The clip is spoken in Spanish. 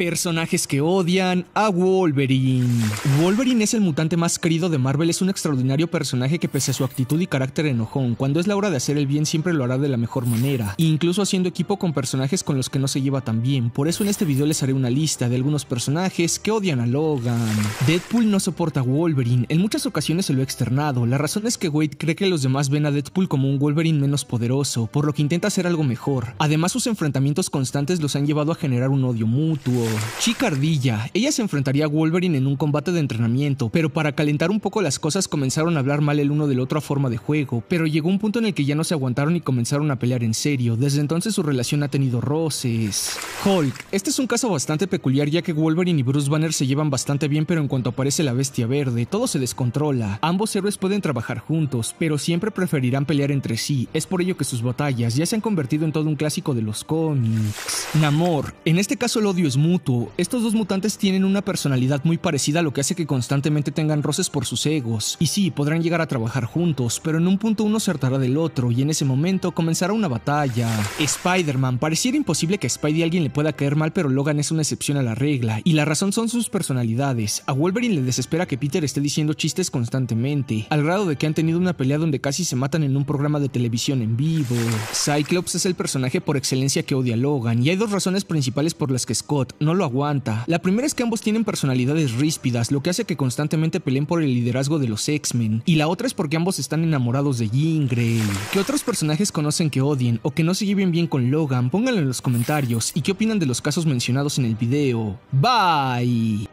Personajes que odian a Wolverine. Wolverine es el mutante más querido de Marvel, es un extraordinario personaje que pese a su actitud y carácter enojón, cuando es la hora de hacer el bien siempre lo hará de la mejor manera, incluso haciendo equipo con personajes con los que no se lleva tan bien. Por eso en este video les haré una lista de algunos personajes que odian a Logan. Deadpool no soporta a Wolverine, en muchas ocasiones se lo ha externado. La razón es que Wade cree que los demás ven a Deadpool como un Wolverine menos poderoso, por lo que intenta hacer algo mejor. Además sus enfrentamientos constantes los han llevado a generar un odio mutuo. Chica Ardilla. Ella se enfrentaría a Wolverine en un combate de entrenamiento, pero para calentar un poco las cosas comenzaron a hablar mal el uno del otro a forma de juego, pero llegó un punto en el que ya no se aguantaron y comenzaron a pelear en serio. Desde entonces su relación ha tenido roces. Hulk. Este es un caso bastante peculiar ya que Wolverine y Bruce Banner se llevan bastante bien, pero en cuanto aparece la bestia verde, todo se descontrola. Ambos héroes pueden trabajar juntos, pero siempre preferirán pelear entre sí. Es por ello que sus batallas ya se han convertido en todo un clásico de los cómics. Namor. En este caso el odio es mutuo estos dos mutantes tienen una personalidad muy parecida, lo que hace que constantemente tengan roces por sus egos. Y sí, podrán llegar a trabajar juntos, pero en un punto uno se hartará del otro y en ese momento comenzará una batalla. Spider-Man. Pareciera imposible que a Spidey alguien le pueda caer mal, pero Logan es una excepción a la regla. Y la razón son sus personalidades. A Wolverine le desespera que Peter esté diciendo chistes constantemente, al grado de que han tenido una pelea donde casi se matan en un programa de televisión en vivo. Cyclops es el personaje por excelencia que odia a Logan, y hay dos razones principales por las que Scott, no lo aguanta. La primera es que ambos tienen personalidades ríspidas, lo que hace que constantemente peleen por el liderazgo de los X-Men. Y la otra es porque ambos están enamorados de Jean Grey. ¿Qué otros personajes conocen que odien o que no se lleven bien con Logan? Pónganlo en los comentarios. ¿Y qué opinan de los casos mencionados en el video? Bye.